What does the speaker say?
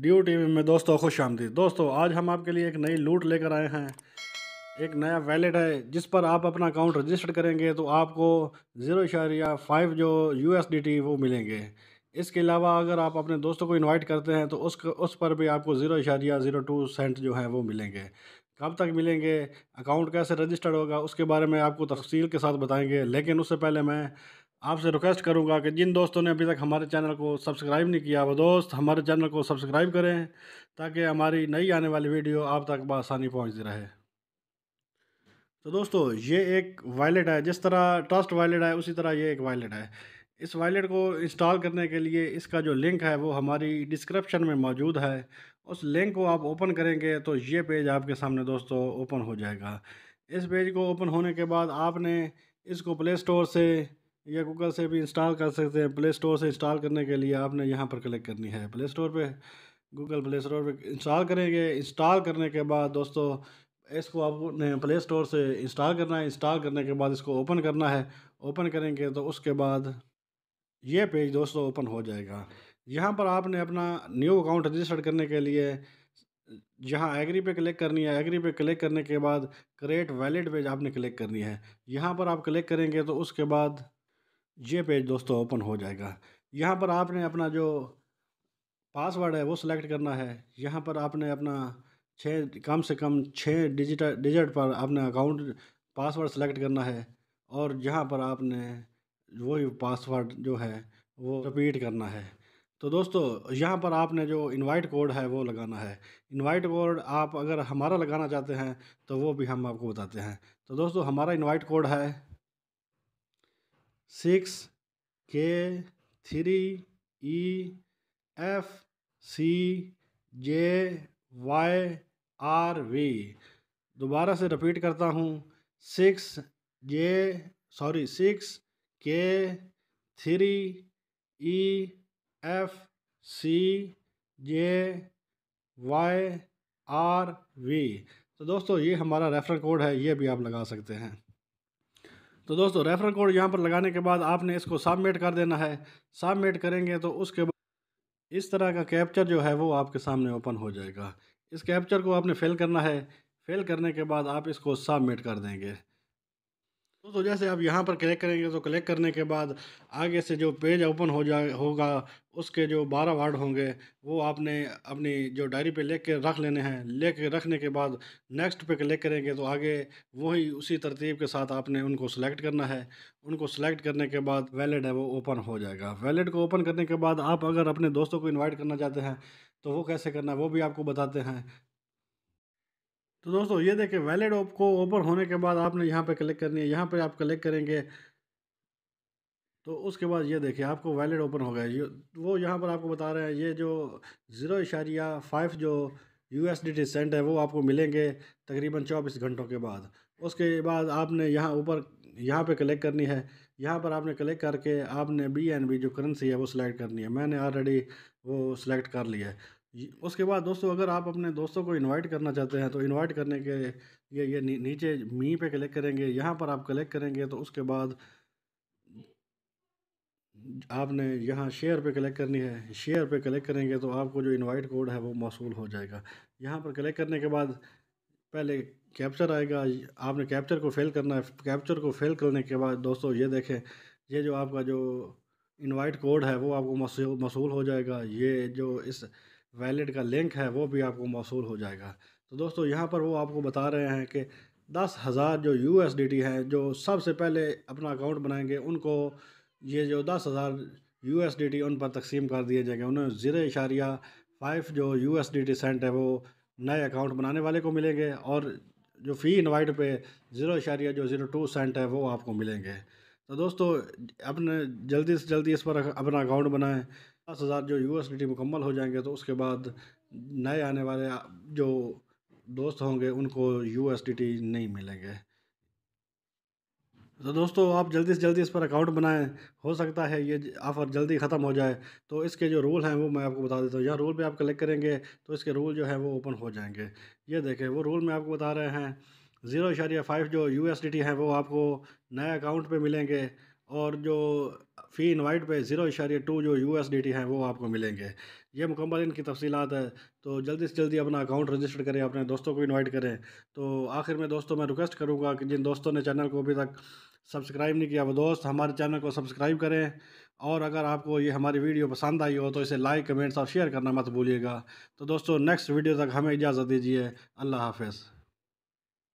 due TV में दोस्तों खुश आमदी दोस्तों आज हम आपके लिए एक नई लूट लेकर आए हैं एक नया वैलेट है जिस पर आप अपना अकाउंट रजिस्टर करेंगे तो आपको ज़ीरो इशारिया फाइव जो यू वो मिलेंगे इसके अलावा अगर आप अपने दोस्तों को इनवाइट करते हैं तो उस उस पर भी आपको ज़ीरो इशारिया ज़ीरो टू सेंट जो है वो मिलेंगे कब तक मिलेंगे अकाउंट कैसे रजिस्टर्ड होगा उसके बारे में आपको तफसील के साथ बताएँगे लेकिन उससे पहले मैं आपसे रिक्वेस्ट करूंगा कि जिन दोस्तों ने अभी तक हमारे चैनल को सब्सक्राइब नहीं किया वो दोस्त हमारे चैनल को सब्सक्राइब करें ताकि हमारी नई आने वाली वीडियो आप तक बसानी पहुँचती रहे तो दोस्तों ये एक वायलेट है जिस तरह ट्रस्ट वायलेट है उसी तरह ये एक वायलेट है इस वायलेट को इंस्टॉल करने के लिए इसका जो लिंक है वो हमारी डिस्क्रिप्शन में मौजूद है उस लिंक को आप ओपन करेंगे तो ये पेज आपके सामने दोस्तों ओपन हो जाएगा इस पेज को ओपन होने के बाद आपने इसको प्ले स्टोर से या गूगल से भी इंस्टॉल कर सकते हैं प्ले स्टोर से इंस्टॉल करने के लिए आपने यहाँ पर क्लिक करनी है प्ले स्टोर पर गूगल प्ले स्टोर पर इंस्टॉल करेंगे इंस्टॉल करने के बाद दोस्तों इसको आपने प्ले स्टोर से इंस्टॉल करना है इंस्टॉल करने के बाद इसको ओपन करना है ओपन करेंगे तो उसके बाद ये पेज दोस्तों ओपन हो जाएगा यहाँ पर आपने अपना न्यू अकाउंट रजिस्टर करने के लिए यहाँ एग्री पे क्लिक करनी है एग्री पे क्लिक करने के बाद क्रिएट वैलिड पेज आपने क्लिक करनी है यहाँ पर आप क्लिक करेंगे तो उसके बाद ये पेज दोस्तों ओपन हो जाएगा यहाँ पर आपने अपना जो पासवर्ड है वो सिलेक्ट करना है यहाँ पर आपने अपना छः कम से कम छः डिजिट डिजिट पर आपने अकाउंट पासवर्ड सेलेक्ट करना है और यहाँ पर आपने वही पासवर्ड जो है वो रिपीट करना है तो दोस्तों यहाँ पर आपने जो इनवाइट कोड है वो लगाना है इनवाइट कोड आप अगर हमारा लगाना चाहते हैं तो वो भी हम आपको बताते हैं तो दोस्तों हमारा इनवाइट कोड है six K three E F C J Y R V दोबारा से रिपीट करता हूँ six J sorry six K three E F C J Y R V तो दोस्तों ये हमारा रेफरल कोड है ये भी आप लगा सकते हैं तो दोस्तों रेफर कोड यहाँ पर लगाने के बाद आपने इसको सबमिट कर देना है सबमिट करेंगे तो उसके बाद इस तरह का कैप्चर जो है वो आपके सामने ओपन हो जाएगा इस कैप्चर को आपने फेल करना है फेल करने के बाद आप इसको सबमिट कर देंगे तो, तो जैसे आप यहाँ पर क्लिक करेंगे तो क्लिक करने के बाद आगे से जो पेज ओपन हो जाए होगा उसके जो बारह वर्ड होंगे वो आपने अपनी जो डायरी पे लिख के रख लेने हैं लिख के रखने के बाद नेक्स्ट पे क्लिक करेंगे तो आगे वही उसी तरतीब के साथ आपने उनको सेलेक्ट करना है उनको सेलेक्ट करने के बाद वैलेट है वो ओपन हो जाएगा वैलेट को ओपन करने के बाद आप अगर अपने दोस्तों को इन्वाइट करना चाहते हैं तो वो कैसे करना है वो भी आपको बताते हैं तो दोस्तों ये देखें वैलिड ओप को ओपन होने के बाद आपने यहाँ पे क्लिक करनी है यहाँ पे आप क्लिक करेंगे तो उसके बाद ये देखिए आपको वैलिड ओपन हो गया ये वो यहाँ पर आपको बता रहे हैं ये जो ज़ीरो इशारिया फाइव जो U S D T cent है वो आपको मिलेंगे तकरीबन चौबीस घंटों के बाद उसके बाद आपने यहाँ ऊपर यहाँ पे कलेक्ट करनी है यहाँ पर आपने कलेक्ट करके आपने बी एन बी जो करेंसी है वो सिलेक्ट करनी है मैंने ऑलरेडी वो सिलेक्ट कर लिया है उसके बाद दोस्तों अगर आप अपने दोस्तों को इनवाइट करना चाहते हैं तो इनवाइट करने के ये ये नी, नीचे मी पे क्लिक करेंगे यहाँ पर आप क्लिक करेंगे तो उसके बाद आपने यहाँ शेयर पे क्लिक करनी है शेयर पे क्लिक करेंगे तो आपको जो इनवाइट कोड है वो मौसू हो जाएगा यहाँ पर क्लिक करने के बाद पहले कैप्चर आएगा आपने कैप्चर को फेल करना है कैप्चर को फेल करने के बाद दोस्तों ये देखें ये जो आपका जो इनवाइट कोड है वो आपको मसूल हो जाएगा ये जो इस वैलेट का लिंक है वो भी आपको मौसू हो जाएगा तो दोस्तों यहाँ पर वो आपको बता रहे हैं कि दस हज़ार जो यू एस डी टी हैं जो सबसे पहले अपना अकाउंट बनाएंगे उनको ये जो दस हज़ार यू एस डी टी उन पर तकसीम कर दिए जाएंगे उन्हें ज़र इशारिया फाइव जो U S D T cent है वो नए अकाउंट बनाने वाले को मिलेंगे और जो फ़ी इन्वाइट पे ज़ीरो इशारिया जो ज़ीरो टू सेंट है वो आपको मिलेंगे तो दोस्तों अपने जल्दी से जल्दी इस पर अपना अकाउंट बनाएँ दस हज़ार जो यू टी मुकम्मल हो जाएंगे तो उसके बाद नए आने वाले जो दोस्त होंगे उनको यू एस डी टी नहीं मिलेंगे तो दोस्तों आप जल्दी से जल्दी इस पर अकाउंट बनाएं हो सकता है ये ऑफ़र जल्दी ख़त्म हो जाए तो इसके जो रूल हैं वो मैं आपको बता देता हूँ यहाँ रूल पे आप क्लिक करेंगे तो इसके रूल जो है वो ओपन हो जाएंगे ये देखें वो रूल मैं आपको बता रहे हैं ज़ीरो इशारिया फाइव जो यू एस डी टी हैं वो आपको नए अकाउंट पर मिलेंगे और जो फ़ी इनवाइट पे ज़ीरो इशारे टू जो यू एस डी टी हैं वो आपको मिलेंगे ये मुकम्मल इनकी तफसीत है तो जल्दी से जल्दी अपना अकाउंट रजिस्टर करें अपने दोस्तों को इनवाइट करें तो आखिर में दोस्तों मैं रिक्वेस्ट करूँगा कि जिन दोस्तों ने चैनल को अभी तक सब्सक्राइब नहीं किया वो दोस्त हमारे चैनल को सब्सक्राइब करें और अगर आपको ये हमारी वीडियो पसंद आई हो तो इसे लाइक कमेंट्स और शेयर करना मत भूलिएगा तो दोस्तों नेक्स्ट वीडियो तक हमें इजाज़त दीजिए अल्लाह हाफिज़